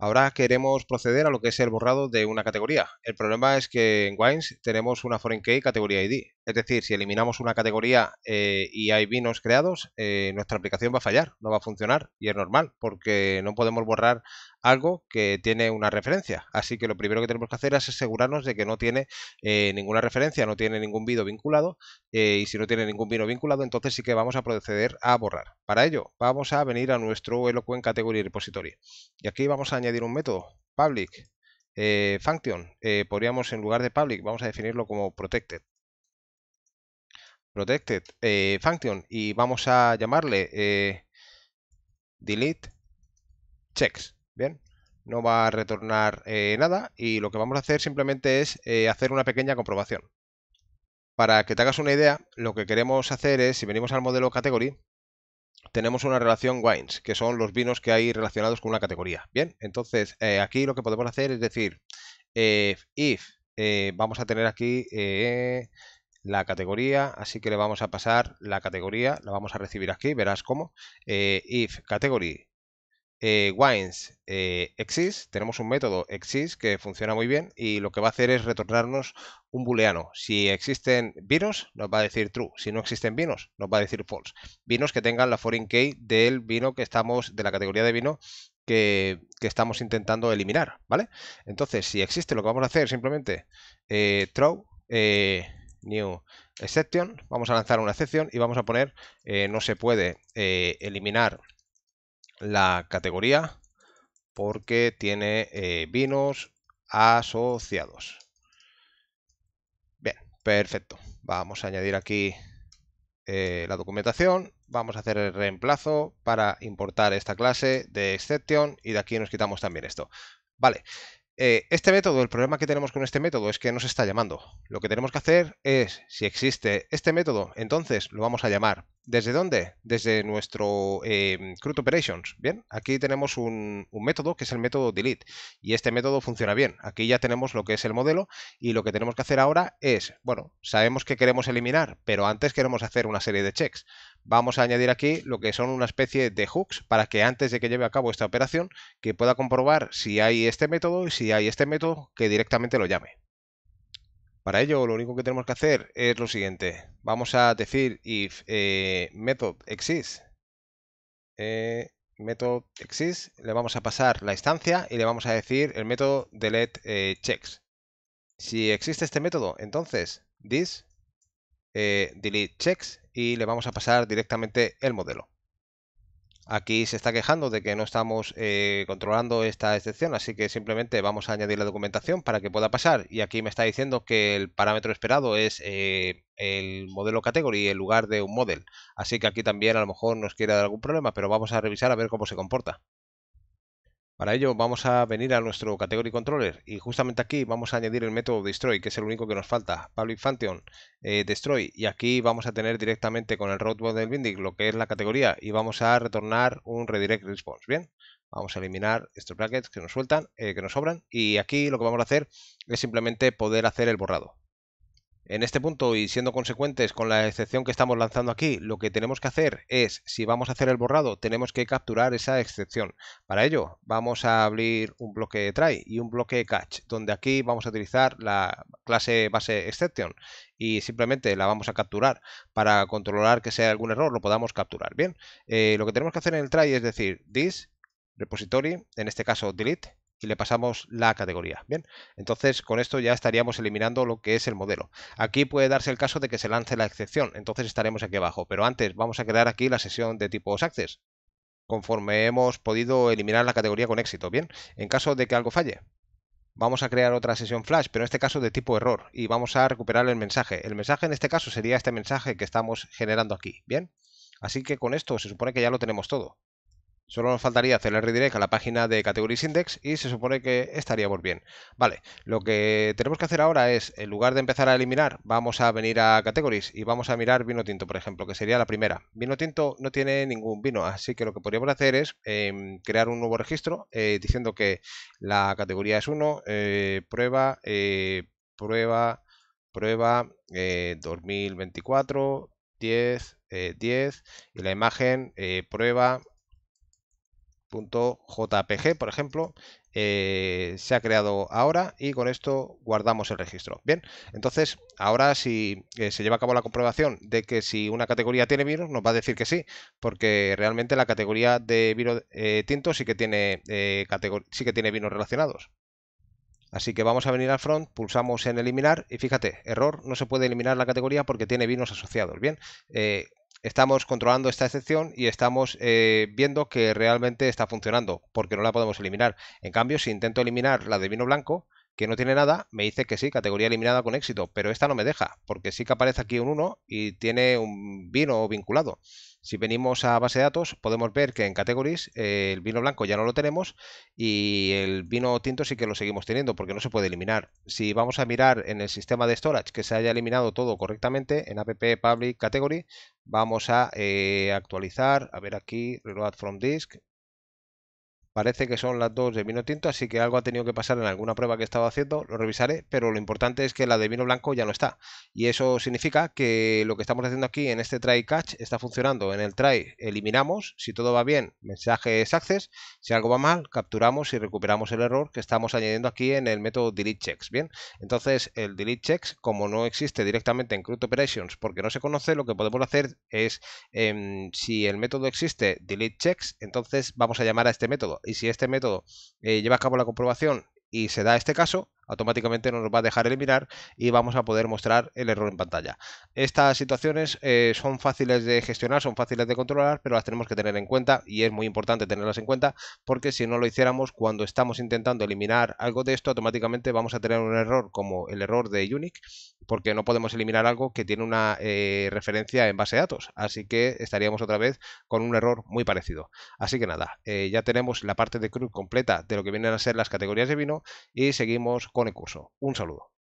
Ahora queremos proceder a lo que es el borrado de una categoría. El problema es que en Wines tenemos una foreign key categoría ID. Es decir, si eliminamos una categoría eh, y hay vinos creados, eh, nuestra aplicación va a fallar, no va a funcionar y es normal porque no podemos borrar algo que tiene una referencia. Así que lo primero que tenemos que hacer es asegurarnos de que no tiene eh, ninguna referencia, no tiene ningún vino vinculado y si no tiene ningún vino vinculado, entonces sí que vamos a proceder a borrar. Para ello, vamos a venir a nuestro eloquent Category Repository y aquí vamos a añadir un método, public function. podríamos en lugar de public, vamos a definirlo como protected protected eh, function y vamos a llamarle eh, delete checks. Bien, no va a retornar eh, nada y lo que vamos a hacer simplemente es hacer una pequeña comprobación. Para que te hagas una idea, lo que queremos hacer es, si venimos al modelo category, tenemos una relación wines, que son los vinos que hay relacionados con una categoría. Bien, entonces aquí lo que podemos hacer es decir, if vamos a tener aquí la categoría, así que le vamos a pasar la categoría, la vamos a recibir aquí, verás cómo. Eh, if category eh, wines eh, exist, tenemos un método exist que funciona muy bien y lo que va a hacer es retornarnos un booleano. Si existen vinos, nos va a decir true. Si no existen vinos, nos va a decir false. Vinos que tengan la foreign key del vino que estamos, de la categoría de vino que, que, estamos intentando eliminar, ¿vale? Entonces, si existe, lo que vamos a hacer simplemente eh, throw, new exception, vamos a lanzar una excepción y vamos a poner eh, no se puede eh, eliminar la categoría porque tiene vinos eh, asociados. Bien, perfecto. Vamos a añadir aquí la documentación. Vamos a hacer el reemplazo para importar esta clase de exception y de aquí nos quitamos también esto. Vale, eh, este método, el problema que tenemos con este método es que no se está llamando. Lo que tenemos que hacer es, si existe este método, entonces lo vamos a llamar. ¿Desde dónde? Desde nuestro eh, Operations. Bien, aquí tenemos un, un, método que es el método delete y este método funciona bien. Aquí ya tenemos lo que es el modelo y lo que tenemos que hacer ahora es, bueno, sabemos que queremos eliminar, pero antes queremos hacer una serie de checks vamos a añadir aquí lo que son una especie de hooks para que antes de que lleve a cabo esta operación, que pueda comprobar si hay este método y si hay este método, que directamente lo llame. Para ello lo único que tenemos que hacer es lo siguiente. Vamos a decir if eh, method exists. Eh, method exists. Le vamos a pasar la instancia y le vamos a decir el método delete eh, checks. Si existe este método, entonces this delete checks y le vamos a pasar directamente el modelo. Aquí se está quejando de que no estamos eh, controlando esta excepción, así que simplemente vamos a añadir la documentación para que pueda pasar. Y aquí me está diciendo que el parámetro esperado es eh, el modelo category en lugar de un model. Así que aquí también a lo mejor nos quiere dar algún problema, pero vamos a revisar a ver cómo se comporta. Para ello vamos a venir a nuestro category controller y justamente aquí vamos a añadir el método destroy que es el único que nos falta, public function eh, destroy y aquí vamos a tener directamente con el roadbot del binding lo que es la categoría y vamos a retornar un redirect response, ¿bien? Vamos a eliminar estos brackets que nos sueltan, eh, que nos sobran y aquí lo que vamos a hacer es simplemente poder hacer el borrado, en este punto, y siendo consecuentes con la excepción que estamos lanzando aquí, lo que tenemos que hacer es, si vamos a hacer el borrado, tenemos que capturar esa excepción. Para ello, vamos a abrir un bloque try y un bloque catch, donde aquí vamos a utilizar la clase base exception y simplemente la vamos a capturar para controlar que sea algún error, lo podamos capturar. Bien, eh, lo que tenemos que hacer en el try es decir this repository, en este caso delete, y le pasamos la categoría. Bien, entonces con esto ya estaríamos eliminando lo que es el modelo. Aquí puede darse el caso de que se lance la excepción, entonces estaremos aquí abajo, pero antes vamos a crear aquí la sesión de tipo access, conforme hemos podido eliminar la categoría con éxito, bien, en caso de que algo falle. Vamos a crear otra sesión flash, pero en este caso de tipo error, y vamos a recuperar el mensaje. El mensaje en este caso sería este mensaje que estamos generando aquí, bien. Así que con esto se supone que ya lo tenemos todo. Solo nos faltaría hacer el redirect a la página de Categories Index y se supone que estaríamos bien. Vale, lo que tenemos que hacer ahora es, en lugar de empezar a eliminar, vamos a venir a Categories y vamos a mirar vino tinto, por ejemplo, que sería la primera. Vino tinto no tiene ningún vino, así que lo que podríamos hacer es em, crear un nuevo registro eh, diciendo que la categoría es 1, eh, eh, prueba, prueba, prueba 2024, 10, 10 y la imagen prueba .jpg, por ejemplo, eh, se ha creado ahora y con esto guardamos el registro. Bien, entonces ahora si eh, se lleva a cabo la comprobación de que si una categoría tiene vinos nos va a decir que sí, porque realmente la categoría de virus eh, tinto sí que, tiene, sí que tiene vinos relacionados. Así que vamos a venir al front, pulsamos en eliminar y fíjate, error, no se puede eliminar la categoría porque tiene vinos asociados. Bien, eh, estamos controlando esta excepción y estamos eh, viendo que realmente está funcionando, porque no la podemos eliminar. En cambio, si intento eliminar la de vino blanco, que no tiene nada, me dice que sí, categoría eliminada con éxito, pero esta no me deja, porque sí que aparece aquí un 1 y tiene un vino vinculado. Si venimos a base de datos, podemos ver que en categories eh, el vino blanco ya no lo tenemos y el vino tinto sí que lo seguimos teniendo porque no se puede eliminar. Si vamos a mirar en el sistema de storage que se haya eliminado todo correctamente, en app public category, vamos a eh, actualizar, a ver aquí, reload from disk, Parece que son las dos de vino tinto, así que algo ha tenido que pasar en alguna prueba que estaba haciendo, lo revisaré, pero lo importante es que la de vino blanco ya no está. Y eso significa que lo que estamos haciendo aquí en este try catch está funcionando. En el try eliminamos, si todo va bien, mensajes access, si algo va mal, capturamos y recuperamos el error que estamos añadiendo aquí en el método delete checks. Bien, entonces el delete checks, como no existe directamente en CRUD Operations porque no se conoce, lo que podemos hacer es, em, si el método existe delete checks, entonces vamos a llamar a este método y si este método eh, lleva a cabo la comprobación y se da este caso, automáticamente nos va a dejar eliminar y vamos a poder mostrar el error en pantalla. Estas situaciones eh, son fáciles de gestionar, son fáciles de controlar, pero las tenemos que tener en cuenta y es muy importante tenerlas en cuenta porque si no lo hiciéramos cuando estamos intentando eliminar algo de esto, automáticamente vamos a tener un error como el error de Unique porque no podemos eliminar algo que tiene una eh, referencia en base de datos, así que estaríamos otra vez con un error muy parecido. Así que nada, eh, ya tenemos la parte de CRUD completa de lo que vienen a ser las categorías de vino y seguimos con curso. Un saludo.